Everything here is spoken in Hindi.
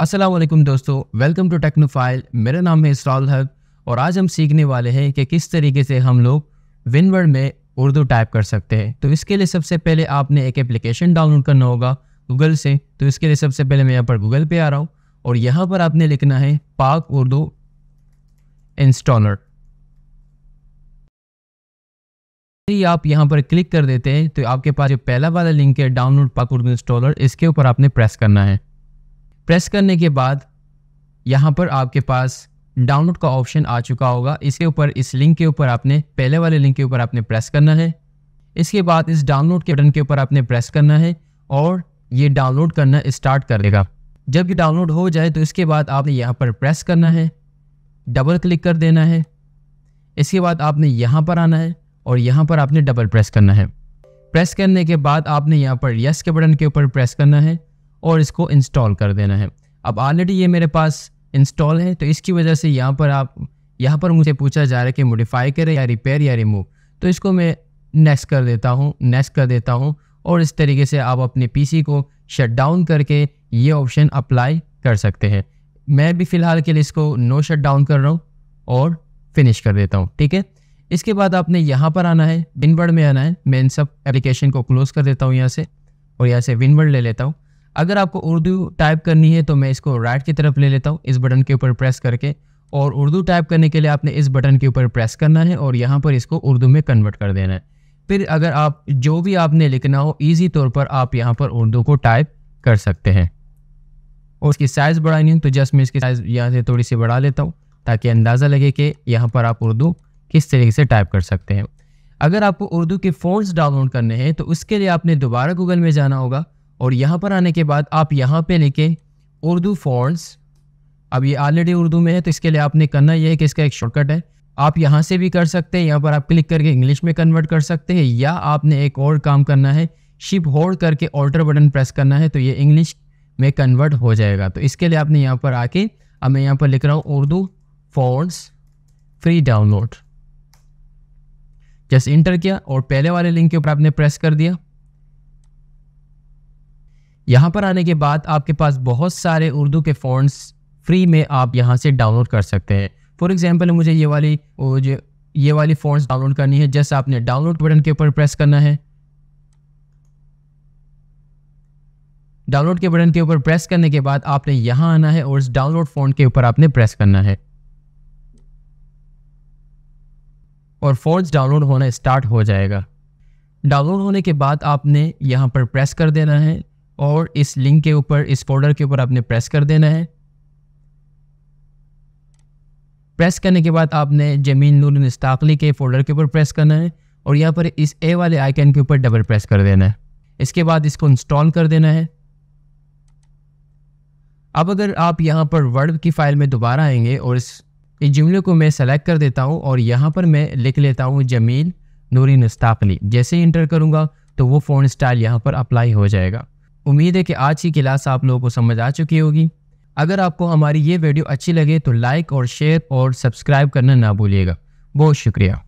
असलम दोस्तों वेलकम टू टेक्नोफाइल मेरा नाम है इसराल हक और आज हम सीखने वाले हैं कि किस तरीके से हम लोग विनवर्ड में उर्दू टाइप कर सकते हैं तो इसके लिए सबसे पहले आपने एक एप्लीकेशन डाउनलोड करना होगा गूगल से तो इसके लिए सबसे पहले मैं यहाँ पर गूगल पे आ रहा हूँ और यहाँ पर आपने लिखना है पाक उर्दू इंस्टॉलर ही आप यहाँ पर क्लिक कर देते हैं तो आपके पास जो पहला वाला लिंक है डाउनलोड पाक उर्दू इंस्टॉलर इसके ऊपर आपने प्रेस करना है प्रेस करने के बाद यहाँ पर आपके पास डाउनलोड का ऑप्शन आ चुका होगा इसके ऊपर इस लिंक के ऊपर आपने पहले वाले लिंक के ऊपर आपने प्रेस करना है इसके बाद इस डाउनलोड के बटन के ऊपर आपने प्रेस करना है और ये डाउनलोड करना स्टार्ट कर देगा जब ये डाउनलोड हो जाए तो इसके बाद आपने यहाँ पर प्रेस करना है डबल क्लिक कर देना है इसके बाद आपने यहाँ पर आना है और यहाँ पर आपने डबल प्रेस करना है प्रेस करने के बाद आपने यहाँ पर यस के बटन के ऊपर प्रेस करना है और इसको इंस्टॉल कर देना है अब ऑलरेडी ये मेरे पास इंस्टॉल है तो इसकी वजह से यहाँ पर आप यहाँ पर मुझे पूछा जा रहा है कि मोडिफाई करें या रिपेयर या रिमूव तो इसको मैं नेक्स्ट कर देता हूँ नेक्स्ट कर देता हूँ और इस तरीके से आप अपने पीसी को शट डाउन करके ये ऑप्शन अप्लाई कर सकते हैं मैं भी फ़िलहाल के लिए इसको नो शट डाउन कर रहा हूँ और फिनिश कर देता हूँ ठीक है इसके बाद आपने यहाँ पर आना है विनवर्ड में आना है मैं इन सब एप्लीकेशन को क्लोज़ कर देता हूँ यहाँ से और यहाँ से विनवर्ड ले लेता हूँ अगर आपको उर्दू टाइप करनी है तो मैं इसको राइट की तरफ ले लेता हूँ इस बटन के ऊपर प्रेस करके और उर्दू टाइप करने के लिए आपने इस बटन के ऊपर प्रेस करना है और यहाँ पर इसको उर्दू में कन्वर्ट कर देना है फिर अगर आप जो भी आपने लिखना हो ईजी तौर पर आप यहाँ पर उर्दू को टाइप कर सकते हैं और उसकी साइज़ बढ़ानी है तो जस्ट मैं इसकी साइज़ यहाँ से थोड़ी सी बढ़ा लेता हूँ ताकि अंदाज़ा लगे कि यहाँ पर आप उर्दू किस तरीके से टाइप कर सकते हैं अगर आपको उर्दू के फ़ोन्स डाउनलोड करने हैं तो उसके लिए आपने दोबारा गूगल में जाना होगा और यहाँ पर आने के बाद आप यहाँ पे लिखें उर्दू फॉन्ट्स अब ये ऑलरेडी उर्दू में है तो इसके लिए आपने करना यह है कि इसका एक शॉर्टकट है आप यहाँ से भी कर सकते हैं यहाँ पर आप क्लिक करके इंग्लिश में कन्वर्ट कर सकते हैं या आपने एक और काम करना है शिप होल्ड करके ऑल्टर बटन प्रेस करना है तो ये इंग्लिश में कन्वर्ट हो जाएगा तो इसके लिए आपने यहाँ पर आके अब मैं यहाँ पर लिख रहा हूँ Urdu fonts free download just enter किया और पहले वाले लिंक के ऊपर आपने प्रेस कर दिया यहाँ पर आने के बाद आपके पास बहुत सारे उर्दू के फ़ॉन्ट्स फ्री में आप यहाँ से डाउनलोड कर सकते हैं फॉर एग्ज़ाम्पल मुझे ये वाली जो ये वाली फ़ॉन्ट्स डाउनलोड करनी है जैसे आपने डाउनलोड बटन के ऊपर प्रेस करना है डाउनलोड के बटन के ऊपर प्रेस करने के बाद आपने यहाँ आना है और इस डाउनलोड फोन के ऊपर आपने प्रेस करना है और फ़ॉन्ट्स डाउनलोड होना स्टार्ट हो जाएगा डाउनलोड होने के बाद आपने यहाँ पर प्रेस कर देना है और इस लिंक के ऊपर इस फोल्डर के ऊपर आपने प्रेस कर देना है प्रेस करने के बाद आपने जमीन नूर इस्ताकली के फोल्डर के ऊपर प्रेस करना है और यहाँ पर इस ए वाले आइकन के ऊपर डबल प्रेस कर देना है इसके बाद इसको इंस्टॉल कर देना है अब अगर आप यहाँ पर वर्ड की फाइल में दोबारा आएंगे और इस इस जुमले को मैं सेलेक्ट कर देता हूँ और यहाँ पर मैं लिख लेता हूँ जमील नूरी नस्ताकली जैसे ही इंटर करूँगा तो वो फ़ोन स्टाइल यहाँ पर अप्लाई हो जाएगा उम्मीद है कि आज की क्लास आप लोगों को समझ आ चुकी होगी अगर आपको हमारी ये वीडियो अच्छी लगे तो लाइक और शेयर और सब्सक्राइब करना ना भूलिएगा बहुत शुक्रिया